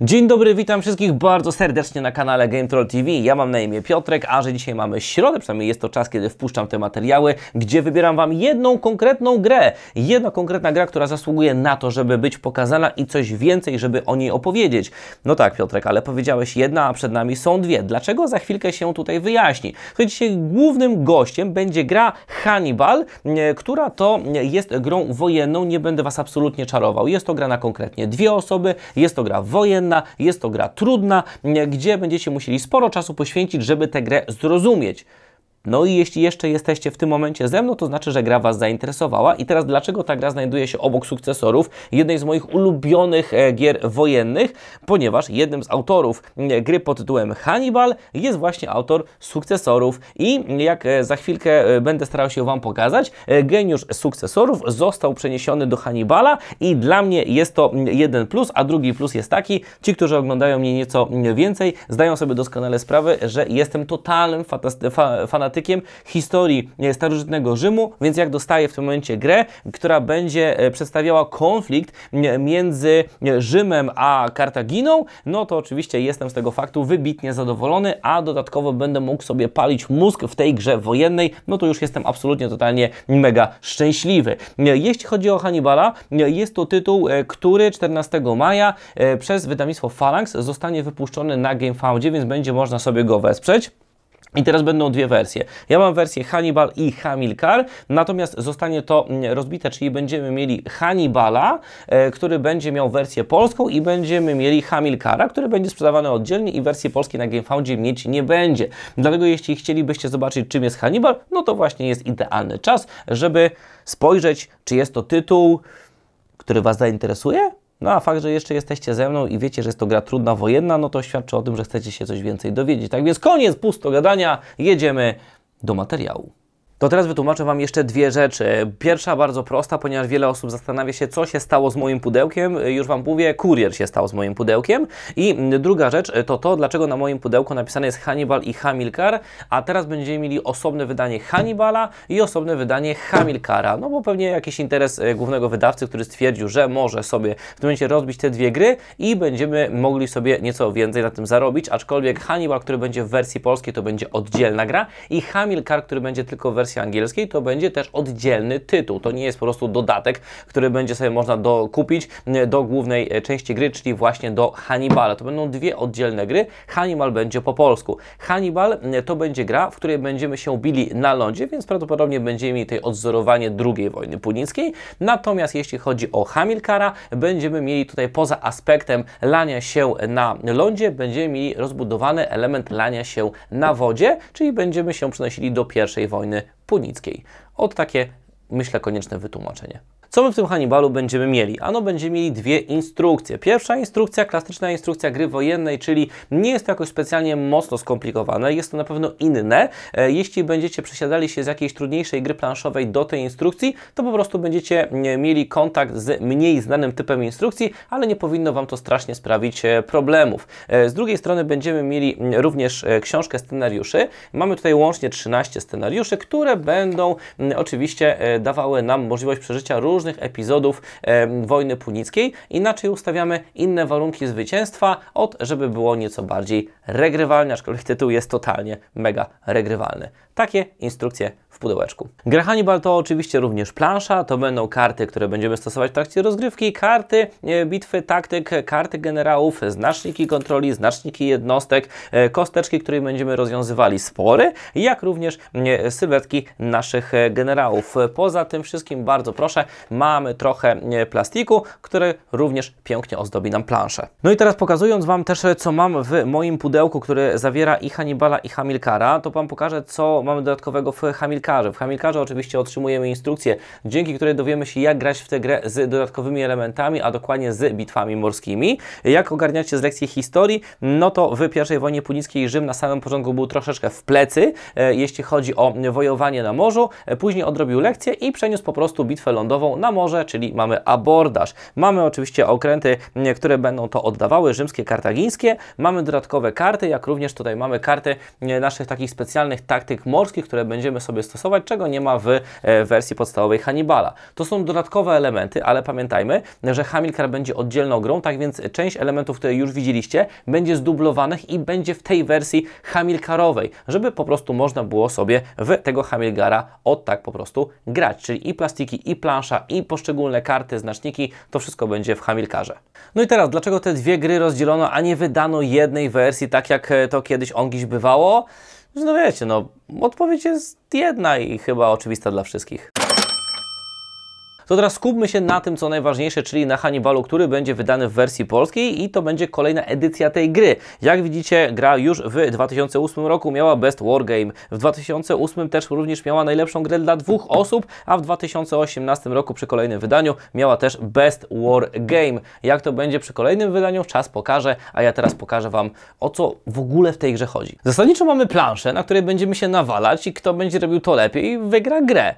Dzień dobry, witam wszystkich bardzo serdecznie na kanale Troll TV. Ja mam na imię Piotrek, a że dzisiaj mamy środę, przynajmniej jest to czas, kiedy wpuszczam te materiały, gdzie wybieram Wam jedną konkretną grę. Jedna konkretna gra, która zasługuje na to, żeby być pokazana i coś więcej, żeby o niej opowiedzieć. No tak, Piotrek, ale powiedziałeś jedna, a przed nami są dwie. Dlaczego? Za chwilkę się tutaj wyjaśni. Słuchajcie, dzisiaj głównym gościem będzie gra Hannibal, e, która to jest grą wojenną. Nie będę Was absolutnie czarował. Jest to gra na konkretnie dwie osoby, jest to gra wojenna, jest to gra trudna, gdzie będziecie musieli sporo czasu poświęcić, żeby tę grę zrozumieć. No i jeśli jeszcze jesteście w tym momencie ze mną, to znaczy, że gra Was zainteresowała. I teraz dlaczego ta gra znajduje się obok sukcesorów jednej z moich ulubionych e, gier wojennych? Ponieważ jednym z autorów e, gry pod tytułem Hannibal jest właśnie autor sukcesorów i jak e, za chwilkę będę starał się Wam pokazać, geniusz sukcesorów został przeniesiony do Hannibala i dla mnie jest to jeden plus, a drugi plus jest taki, ci, którzy oglądają mnie nieco więcej, zdają sobie doskonale sprawę, że jestem totalnym fanatykiem fanatykiem historii e, starożytnego Rzymu, więc jak dostaję w tym momencie grę, która będzie e, przedstawiała konflikt między e, Rzymem a Kartaginą, no to oczywiście jestem z tego faktu wybitnie zadowolony, a dodatkowo będę mógł sobie palić mózg w tej grze wojennej, no to już jestem absolutnie totalnie mega szczęśliwy. Jeśli chodzi o Hannibala, jest to tytuł, który 14 maja przez wydawnictwo Phalanx zostanie wypuszczony na GameFoundzie, więc będzie można sobie go wesprzeć. I teraz będą dwie wersje. Ja mam wersję Hannibal i Hamilcar, natomiast zostanie to mm, rozbite, czyli będziemy mieli Hannibala, e, który będzie miał wersję polską i będziemy mieli Hamilcara, który będzie sprzedawany oddzielnie i wersji polskiej na GameFoundzie mieć nie będzie. Dlatego jeśli chcielibyście zobaczyć czym jest Hannibal, no to właśnie jest idealny czas, żeby spojrzeć czy jest to tytuł, który Was zainteresuje, no a fakt, że jeszcze jesteście ze mną i wiecie, że jest to gra trudna, wojenna, no to świadczy o tym, że chcecie się coś więcej dowiedzieć. Tak więc koniec pusto gadania, jedziemy do materiału. To teraz wytłumaczę Wam jeszcze dwie rzeczy. Pierwsza bardzo prosta, ponieważ wiele osób zastanawia się, co się stało z moim pudełkiem. Już Wam mówię, kurier się stał z moim pudełkiem. I druga rzecz to to, dlaczego na moim pudełku napisane jest Hannibal i Hamilcar, a teraz będziemy mieli osobne wydanie Hannibala i osobne wydanie Hamilcara. No bo pewnie jakiś interes e, głównego wydawcy, który stwierdził, że może sobie w tym momencie rozbić te dwie gry i będziemy mogli sobie nieco więcej na tym zarobić, aczkolwiek Hannibal, który będzie w wersji polskiej, to będzie oddzielna gra i Hamilcar, który będzie tylko w wersji wersji angielskiej, to będzie też oddzielny tytuł. To nie jest po prostu dodatek, który będzie sobie można dokupić e, do głównej e, części gry, czyli właśnie do Hannibala. To będą dwie oddzielne gry. Hannibal będzie po polsku. Hannibal e, to będzie gra, w której będziemy się bili na lądzie, więc prawdopodobnie będziemy mieli tutaj odzorowanie II wojny punickiej. Natomiast jeśli chodzi o Hamilkara, będziemy mieli tutaj poza aspektem lania się na lądzie, będziemy mieli rozbudowany element lania się na wodzie, czyli będziemy się przenosili do I wojny Punickiej. Od takie, myślę, konieczne wytłumaczenie. Co my w tym Hannibalu będziemy mieli? Ano będziemy mieli dwie instrukcje. Pierwsza instrukcja, klasyczna instrukcja gry wojennej, czyli nie jest to jakoś specjalnie mocno skomplikowane, jest to na pewno inne. E, jeśli będziecie przesiadali się z jakiejś trudniejszej gry planszowej do tej instrukcji, to po prostu będziecie mieli kontakt z mniej znanym typem instrukcji, ale nie powinno Wam to strasznie sprawić e, problemów. E, z drugiej strony będziemy mieli również książkę scenariuszy. Mamy tutaj łącznie 13 scenariuszy, które będą oczywiście dawały nam możliwość przeżycia różnych różnych epizodów e, wojny punickiej. Inaczej ustawiamy inne warunki zwycięstwa, od żeby było nieco bardziej regrywalne, aczkolwiek tytuł jest totalnie mega regrywalny. Takie instrukcje w pudełeczku. Gra Hannibal to oczywiście również plansza, to będą karty, które będziemy stosować w trakcie rozgrywki, karty e, bitwy, taktyk, karty generałów, znaczniki kontroli, znaczniki jednostek, e, kosteczki, które będziemy rozwiązywali spory, jak również e, sylwetki naszych e, generałów. Poza tym wszystkim bardzo proszę, mamy trochę e, plastiku, który również pięknie ozdobi nam planszę. No i teraz pokazując Wam też, e, co mam w moim pudełku, które zawiera i Hannibala i Hamilkara, to Wam pokażę, co mamy dodatkowego w Hamilkarze. W Hamilkarze oczywiście otrzymujemy instrukcję, dzięki której dowiemy się, jak grać w tę grę z dodatkowymi elementami, a dokładnie z bitwami morskimi. Jak ogarniacie z lekcji historii, no to w I wojnie punickiej Rzym na samym początku był troszeczkę w plecy, e, jeśli chodzi o wojowanie na morzu. E, później odrobił lekcję i przeniósł po prostu bitwę lądową na morze, czyli mamy abordaż. Mamy oczywiście okręty, które będą to oddawały, rzymskie, kartagińskie. Mamy dodatkowe karty, jak również tutaj mamy karty naszych takich specjalnych taktyk morskich, pomorskich, które będziemy sobie stosować, czego nie ma w e, wersji podstawowej Hannibala. To są dodatkowe elementy, ale pamiętajmy, że Hamilcar będzie oddzielną grą, tak więc część elementów, które już widzieliście, będzie zdublowanych i będzie w tej wersji Hamilkarowej, żeby po prostu można było sobie w tego Hamilgara od tak po prostu grać, czyli i plastiki, i plansza, i poszczególne karty, znaczniki, to wszystko będzie w Hamilkarze. No i teraz, dlaczego te dwie gry rozdzielono, a nie wydano jednej wersji, tak jak e, to kiedyś ongiś bywało? no wiecie, no odpowiedź jest jedna i chyba oczywista dla wszystkich. To teraz skupmy się na tym, co najważniejsze, czyli na Hannibalu, który będzie wydany w wersji polskiej i to będzie kolejna edycja tej gry. Jak widzicie, gra już w 2008 roku miała Best Wargame, w 2008 też również miała najlepszą grę dla dwóch osób, a w 2018 roku przy kolejnym wydaniu miała też Best War Game. Jak to będzie przy kolejnym wydaniu, czas pokaże, a ja teraz pokażę Wam, o co w ogóle w tej grze chodzi. Zasadniczo mamy planszę, na której będziemy się nawalać i kto będzie robił to lepiej, wygra grę.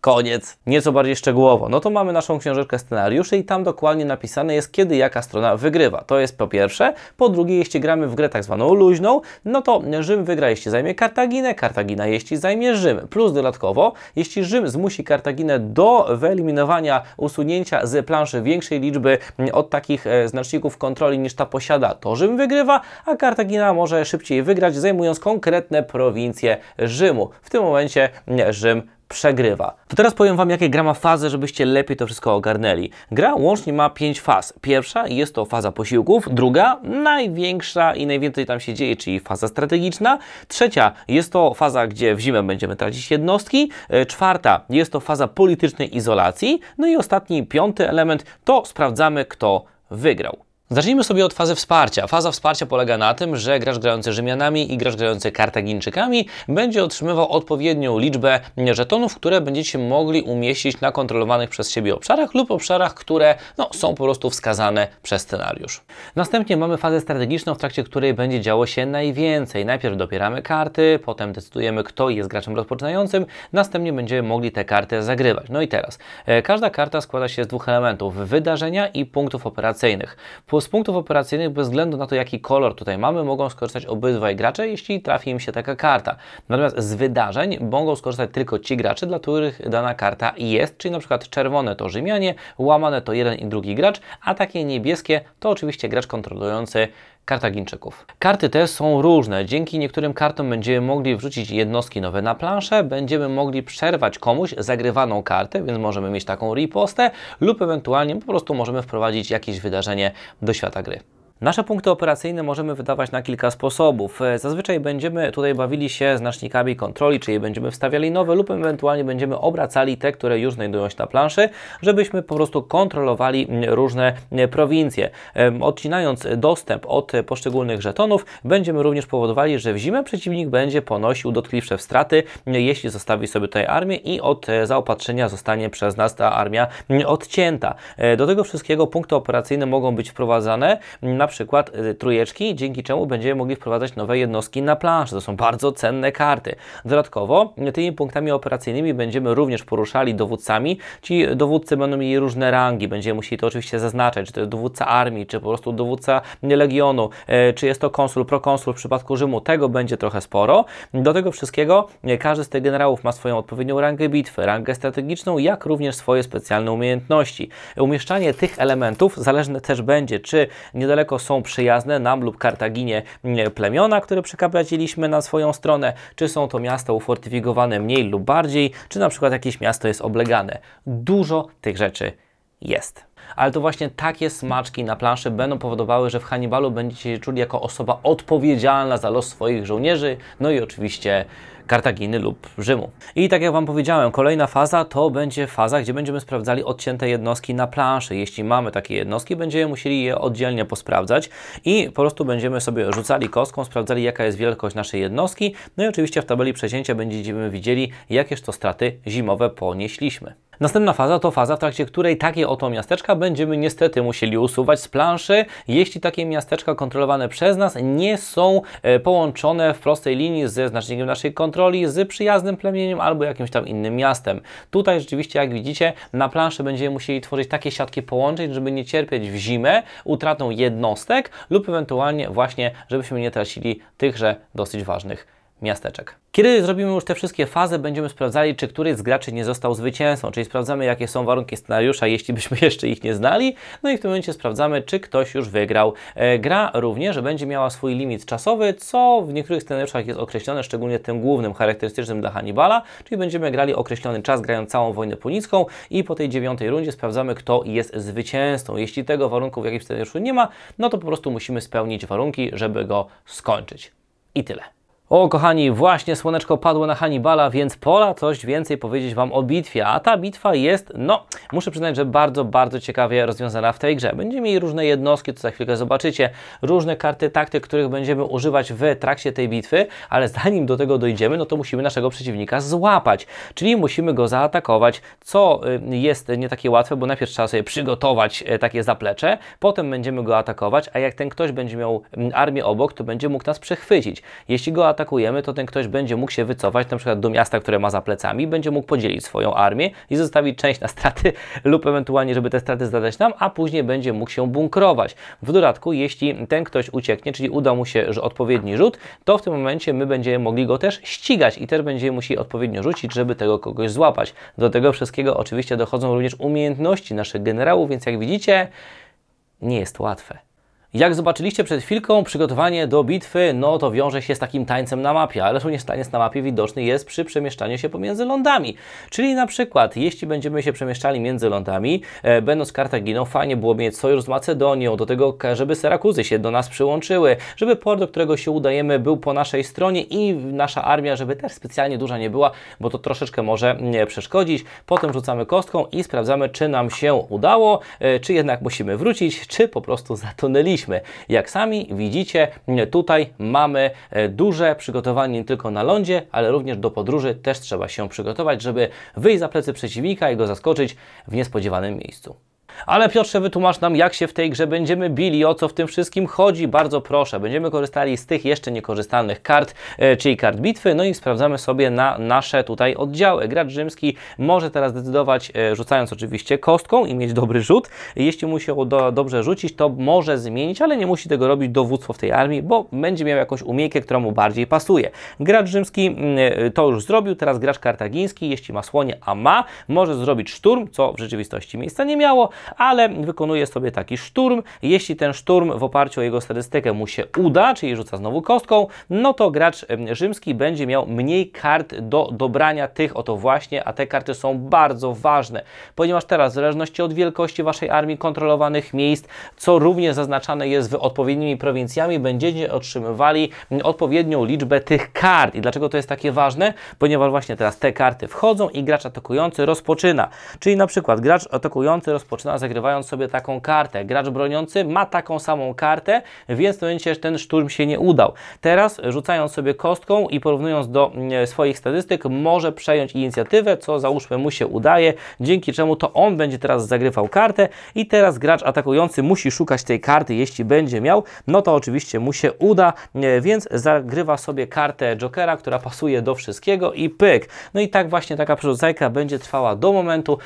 Koniec. Nieco bardziej szczegółowo. No to mamy naszą książeczkę scenariuszy i tam dokładnie napisane jest, kiedy jaka strona wygrywa. To jest po pierwsze. Po drugie, jeśli gramy w grę tak zwaną luźną, no to Rzym wygra, jeśli zajmie Kartaginę, Kartagina, jeśli zajmie Rzym. Plus dodatkowo, jeśli Rzym zmusi Kartaginę do wyeliminowania, usunięcia z planszy większej liczby mm, od takich e, znaczników kontroli niż ta posiada, to Rzym wygrywa, a Kartagina może szybciej wygrać, zajmując konkretne prowincje Rzymu. W tym momencie mm, Rzym przegrywa. To teraz powiem Wam, jakie gra ma fazy, żebyście lepiej to wszystko ogarnęli. Gra łącznie ma 5 faz. Pierwsza jest to faza posiłków, druga największa i najwięcej tam się dzieje, czyli faza strategiczna. Trzecia jest to faza, gdzie w zimę będziemy tracić jednostki. E, czwarta jest to faza politycznej izolacji. No i ostatni, piąty element to sprawdzamy, kto wygrał. Zacznijmy sobie od fazy wsparcia. Faza wsparcia polega na tym, że gracz grający Rzymianami i gracz grający Kartagińczykami będzie otrzymywał odpowiednią liczbę żetonów, które będziecie mogli umieścić na kontrolowanych przez siebie obszarach lub obszarach, które no, są po prostu wskazane przez scenariusz. Następnie mamy fazę strategiczną, w trakcie której będzie działo się najwięcej. Najpierw dopieramy karty, potem decydujemy, kto jest graczem rozpoczynającym, następnie będziemy mogli te karty zagrywać. No i teraz, e, każda karta składa się z dwóch elementów, wydarzenia i punktów operacyjnych z punktów operacyjnych, bez względu na to, jaki kolor tutaj mamy, mogą skorzystać obydwaj gracze, jeśli trafi im się taka karta. Natomiast z wydarzeń mogą skorzystać tylko ci gracze, dla których dana karta jest, czyli na przykład czerwone to Rzymianie, łamane to jeden i drugi gracz, a takie niebieskie to oczywiście gracz kontrolujący Kartagińczyków. Karty te są różne. Dzięki niektórym kartom będziemy mogli wrzucić jednostki nowe na planszę, będziemy mogli przerwać komuś zagrywaną kartę, więc możemy mieć taką ripostę lub ewentualnie po prostu możemy wprowadzić jakieś wydarzenie do świata gry. Nasze punkty operacyjne możemy wydawać na kilka sposobów. E, zazwyczaj będziemy tutaj bawili się znacznikami kontroli, czyli będziemy wstawiali nowe lub ewentualnie będziemy obracali te, które już znajdują się na planszy, żebyśmy po prostu kontrolowali różne e, prowincje. Odcinając dostęp od poszczególnych żetonów, będziemy również powodowali, że w zimę przeciwnik będzie ponosił dotkliwsze straty, jeśli zostawi sobie tutaj armię i od e, zaopatrzenia zostanie przez nas ta armia odcięta. Do tego wszystkiego punkty operacyjne mogą być wprowadzane na przykład y, trójeczki, dzięki czemu będziemy mogli wprowadzać nowe jednostki na planszę. To są bardzo cenne karty. Dodatkowo y, tymi punktami operacyjnymi będziemy również poruszali dowódcami. Ci dowódcy będą mieli różne rangi, będziemy musieli to oczywiście zaznaczać, czy to jest dowódca armii, czy po prostu dowódca legionu, y, czy jest to konsul, prokonsul w przypadku Rzymu. Tego będzie trochę sporo. Do tego wszystkiego każdy z tych generałów ma swoją odpowiednią rangę bitwy, rangę strategiczną, jak również swoje specjalne umiejętności. Umieszczanie tych elementów zależne też będzie, czy niedaleko są przyjazne nam lub Kartaginie mm, plemiona, które przekaziliśmy na swoją stronę, czy są to miasta ufortyfikowane mniej lub bardziej, czy na przykład jakieś miasto jest oblegane. Dużo tych rzeczy jest. Ale to właśnie takie smaczki na planszy będą powodowały, że w Hannibalu będziecie się czuli jako osoba odpowiedzialna za los swoich żołnierzy, no i oczywiście Kartaginy lub Rzymu. I tak jak Wam powiedziałem, kolejna faza to będzie faza, gdzie będziemy sprawdzali odcięte jednostki na planszy. Jeśli mamy takie jednostki, będziemy musieli je oddzielnie posprawdzać i po prostu będziemy sobie rzucali kostką, sprawdzali jaka jest wielkość naszej jednostki. No i oczywiście w tabeli przecięcia będziemy widzieli, jakież to straty zimowe ponieśliśmy. Następna faza to faza, w trakcie której takie oto miasteczka będziemy niestety musieli usuwać z planszy, jeśli takie miasteczka kontrolowane przez nas nie są e, połączone w prostej linii ze znacznikiem naszej kontroli, z przyjaznym plemieniem albo jakimś tam innym miastem. Tutaj rzeczywiście, jak widzicie, na planszy będziemy musieli tworzyć takie siatki połączeń, żeby nie cierpieć w zimę utratą jednostek lub ewentualnie właśnie, żebyśmy nie tracili tychże dosyć ważnych miasteczek. Kiedy zrobimy już te wszystkie fazy, będziemy sprawdzali, czy któryś z graczy nie został zwycięzcą, czyli sprawdzamy, jakie są warunki scenariusza, jeśli byśmy jeszcze ich nie znali, no i w tym momencie sprawdzamy, czy ktoś już wygrał. E, gra również będzie miała swój limit czasowy, co w niektórych scenariuszach jest określone, szczególnie tym głównym, charakterystycznym dla Hannibala, czyli będziemy grali określony czas, grając całą wojnę punicką i po tej dziewiątej rundzie sprawdzamy, kto jest zwycięzcą. Jeśli tego warunku w jakimś scenariuszu nie ma, no to po prostu musimy spełnić warunki, żeby go skończyć. I tyle. O, kochani, właśnie słoneczko padło na Hannibala, więc pola coś więcej powiedzieć Wam o bitwie. A ta bitwa jest, no, muszę przyznać, że bardzo, bardzo ciekawie rozwiązana w tej grze. Będziemy mieli różne jednostki, to za chwilkę zobaczycie, różne karty taktyk, których będziemy używać w trakcie tej bitwy, ale zanim do tego dojdziemy, no to musimy naszego przeciwnika złapać, czyli musimy go zaatakować, co y, jest nie takie łatwe, bo najpierw trzeba sobie przygotować y, takie zaplecze, potem będziemy go atakować, a jak ten ktoś będzie miał mm, armię obok, to będzie mógł nas przechwycić. Jeśli go zaatakujemy, to ten ktoś będzie mógł się wycofać na przykład do miasta, które ma za plecami, będzie mógł podzielić swoją armię i zostawić część na straty lub ewentualnie, żeby te straty zadać nam, a później będzie mógł się bunkrować. W dodatku, jeśli ten ktoś ucieknie, czyli uda mu się że odpowiedni rzut, to w tym momencie my będziemy mogli go też ścigać i też będziemy musieli odpowiednio rzucić, żeby tego kogoś złapać. Do tego wszystkiego oczywiście dochodzą również umiejętności naszych generałów, więc jak widzicie, nie jest łatwe. Jak zobaczyliście przed chwilką, przygotowanie do bitwy, no to wiąże się z takim tańcem na mapie, ale również taniec na mapie widoczny jest przy przemieszczaniu się pomiędzy lądami. Czyli na przykład, jeśli będziemy się przemieszczali między lądami, e, będąc Kartaginą, fajnie było mieć sojusz z Macedonią, do tego, żeby Syrakuzy się do nas przyłączyły, żeby port, do którego się udajemy, był po naszej stronie i nasza armia, żeby też specjalnie duża nie była, bo to troszeczkę może przeszkodzić. Potem rzucamy kostką i sprawdzamy, czy nam się udało, e, czy jednak musimy wrócić, czy po prostu zatonęliśmy. Jak sami widzicie, tutaj mamy e, duże przygotowanie nie tylko na lądzie, ale również do podróży też trzeba się przygotować, żeby wyjść za plecy przeciwnika i go zaskoczyć w niespodziewanym miejscu. Ale Piotrze, wytłumacz nam, jak się w tej grze będziemy bili, o co w tym wszystkim chodzi. Bardzo proszę, będziemy korzystali z tych jeszcze niekorzystanych kart, e, czyli kart bitwy, no i sprawdzamy sobie na nasze tutaj oddziały. Gracz rzymski może teraz decydować, e, rzucając oczywiście kostką i mieć dobry rzut. Jeśli mu się do, dobrze rzucić, to może zmienić, ale nie musi tego robić dowództwo w tej armii, bo będzie miał jakąś umiejkę, która mu bardziej pasuje. Gracz rzymski mm, e, to już zrobił, teraz gracz kartagiński, jeśli ma słonie, a ma, może zrobić szturm, co w rzeczywistości miejsca nie miało, ale wykonuje sobie taki szturm. Jeśli ten szturm w oparciu o jego statystykę mu się uda, czyli rzuca znowu kostką, no to gracz rzymski będzie miał mniej kart do dobrania tych oto właśnie, a te karty są bardzo ważne, ponieważ teraz w zależności od wielkości Waszej armii, kontrolowanych miejsc, co również zaznaczane jest w odpowiednimi prowincjami, będziecie otrzymywali odpowiednią liczbę tych kart. I dlaczego to jest takie ważne? Ponieważ właśnie teraz te karty wchodzą i gracz atakujący rozpoczyna. Czyli na przykład gracz atakujący rozpoczyna zagrywając sobie taką kartę. Gracz broniący ma taką samą kartę, więc w momencie ten szturm się nie udał. Teraz rzucając sobie kostką i porównując do mm, swoich statystyk może przejąć inicjatywę, co załóżmy mu się udaje, dzięki czemu to on będzie teraz zagrywał kartę i teraz gracz atakujący musi szukać tej karty, jeśli będzie miał, no to oczywiście mu się uda, więc zagrywa sobie kartę Jokera, która pasuje do wszystkiego i pyk. No i tak właśnie taka przerzucajka będzie trwała do momentu,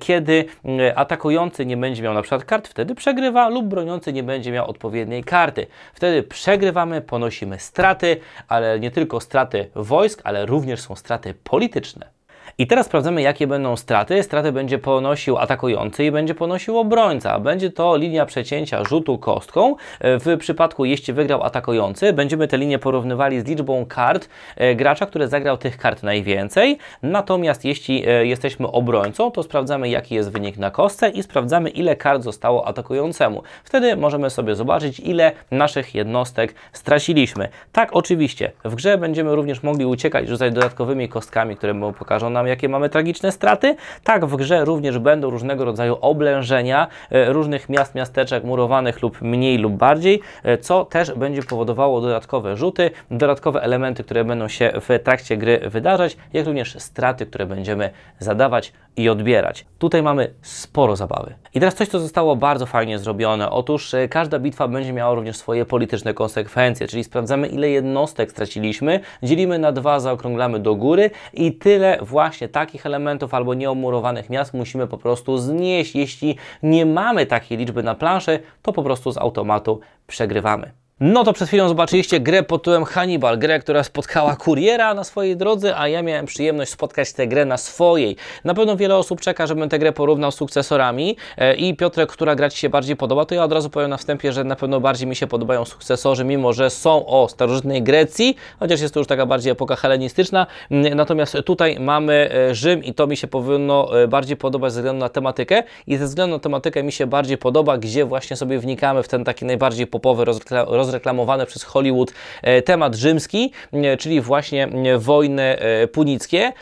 kiedy mm, atakujący broniący nie będzie miał na przykład kart, wtedy przegrywa, lub broniący nie będzie miał odpowiedniej karty. Wtedy przegrywamy, ponosimy straty, ale nie tylko straty wojsk, ale również są straty polityczne. I teraz sprawdzamy, jakie będą straty. Straty będzie ponosił atakujący i będzie ponosił obrońca. Będzie to linia przecięcia rzutu kostką. W przypadku, jeśli wygrał atakujący, będziemy tę linię porównywali z liczbą kart e, gracza, który zagrał tych kart najwięcej. Natomiast jeśli e, jesteśmy obrońcą, to sprawdzamy, jaki jest wynik na kostce i sprawdzamy, ile kart zostało atakującemu. Wtedy możemy sobie zobaczyć, ile naszych jednostek straciliśmy. Tak, oczywiście, w grze będziemy również mogli uciekać, rzucać dodatkowymi kostkami, które mu pokażą nam jakie mamy tragiczne straty, tak w grze również będą różnego rodzaju oblężenia e, różnych miast, miasteczek murowanych lub mniej lub bardziej, e, co też będzie powodowało dodatkowe rzuty, dodatkowe elementy, które będą się w trakcie gry wydarzać, jak również straty, które będziemy zadawać i odbierać. Tutaj mamy sporo zabawy. I teraz coś, co zostało bardzo fajnie zrobione. Otóż e, każda bitwa będzie miała również swoje polityczne konsekwencje, czyli sprawdzamy ile jednostek straciliśmy, dzielimy na dwa, zaokrąglamy do góry i tyle właśnie właśnie takich elementów albo nieomurowanych miast musimy po prostu znieść. Jeśli nie mamy takiej liczby na planszy, to po prostu z automatu przegrywamy. No to przed chwilą zobaczyliście grę pod tytułem Hannibal, grę, która spotkała kuriera na swojej drodze, a ja miałem przyjemność spotkać tę grę na swojej. Na pewno wiele osób czeka, żebym tę grę porównał z sukcesorami e, i Piotrek, która gra Ci się bardziej podoba, to ja od razu powiem na wstępie, że na pewno bardziej mi się podobają sukcesorzy, mimo że są o starożytnej Grecji, chociaż jest to już taka bardziej epoka helenistyczna, mm, natomiast tutaj mamy e, Rzym i to mi się powinno e, bardziej podobać ze względu na tematykę i ze względu na tematykę mi się bardziej podoba, gdzie właśnie sobie wnikamy w ten taki najbardziej popowy, rozreklamowy reklamowany przez Hollywood e, temat rzymski, e, czyli właśnie e, wojny punickie.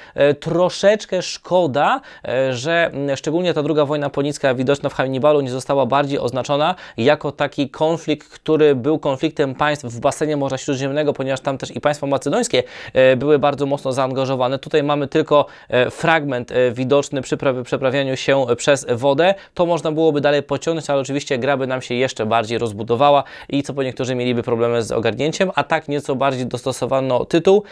Troszeczkę szkoda, że szczególnie ta druga wojna punicka widoczna w Hannibalu nie została bardziej oznaczona jako taki konflikt, który był konfliktem państw w basenie Morza Śródziemnego, ponieważ tam też i państwa macedońskie były bardzo mocno zaangażowane. Tutaj mamy tylko fragment widoczny przy przeprawianiu się przez wodę. To można byłoby dalej pociągnąć, ale oczywiście gra by nam się jeszcze bardziej rozbudowała i co po niektórzy że mieliby problemy z ogarnięciem, a tak nieco bardziej dostosowano tytuł,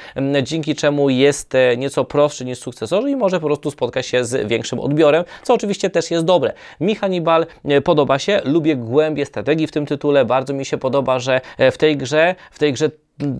dzięki czemu jest e, nieco prostszy niż sukcesor i może po prostu spotkać się z większym odbiorem, co oczywiście też jest dobre. Mi Hannibal e, podoba się, lubię głębie strategii w tym tytule, bardzo mi się podoba, że e, w tej grze, w tej grze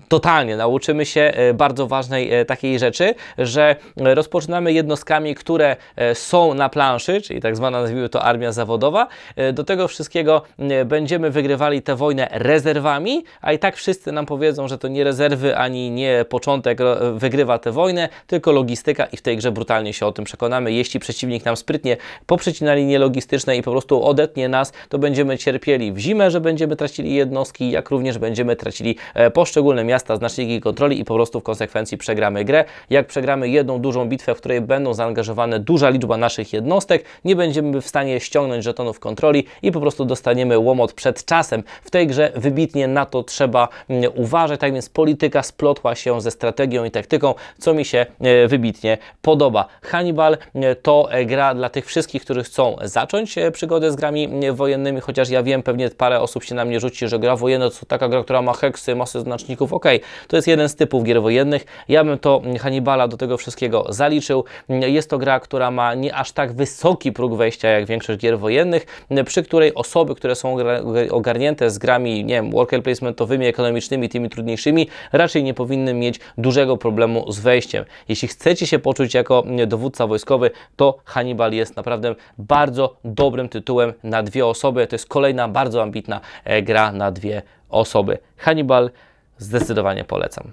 totalnie nauczymy się e, bardzo ważnej e, takiej rzeczy, że e, rozpoczynamy jednostkami, które są na planszy, czyli tak zwana nazwijmy to armia zawodowa. Do tego wszystkiego będziemy wygrywali tę wojnę rezerwami, a i tak wszyscy nam powiedzą, że to nie rezerwy ani nie początek wygrywa tę wojnę, tylko logistyka i w tej grze brutalnie się o tym przekonamy. Jeśli przeciwnik nam sprytnie poprzecina linie logistyczne i po prostu odetnie nas, to będziemy cierpieli w zimę, że będziemy tracili jednostki, jak również będziemy tracili poszczególne poszczególne miasta znaczniki kontroli i po prostu w konsekwencji przegramy grę. Jak przegramy jedną dużą bitwę, w której będą zaangażowane duża liczba naszych jednostek, nie będziemy w stanie ściągnąć żetonów kontroli i po prostu dostaniemy łomot przed czasem. W tej grze wybitnie na to trzeba mm, uważać, tak więc polityka splotła się ze strategią i taktyką, co mi się e, wybitnie podoba. Hannibal e, to e, gra dla tych wszystkich, którzy chcą zacząć przygodę z grami wojennymi, chociaż ja wiem, pewnie parę osób się na mnie rzuci, że gra wojenna to taka gra, która ma heksy, masę znaczników, Ok, to jest jeden z typów gier wojennych. Ja bym to mm, Hannibala do tego wszystkiego zaliczył. Mm, jest to gra, która ma nie aż tak wysoki próg wejścia jak większość gier wojennych, mm, przy której osoby, które są ogarnięte z grami, nie wiem, worker placementowymi, ekonomicznymi, tymi trudniejszymi, raczej nie powinny mieć dużego problemu z wejściem. Jeśli chcecie się poczuć jako dowódca wojskowy, to Hannibal jest naprawdę bardzo dobrym tytułem na dwie osoby. To jest kolejna bardzo ambitna e, gra na dwie osoby. Hannibal zdecydowanie polecam.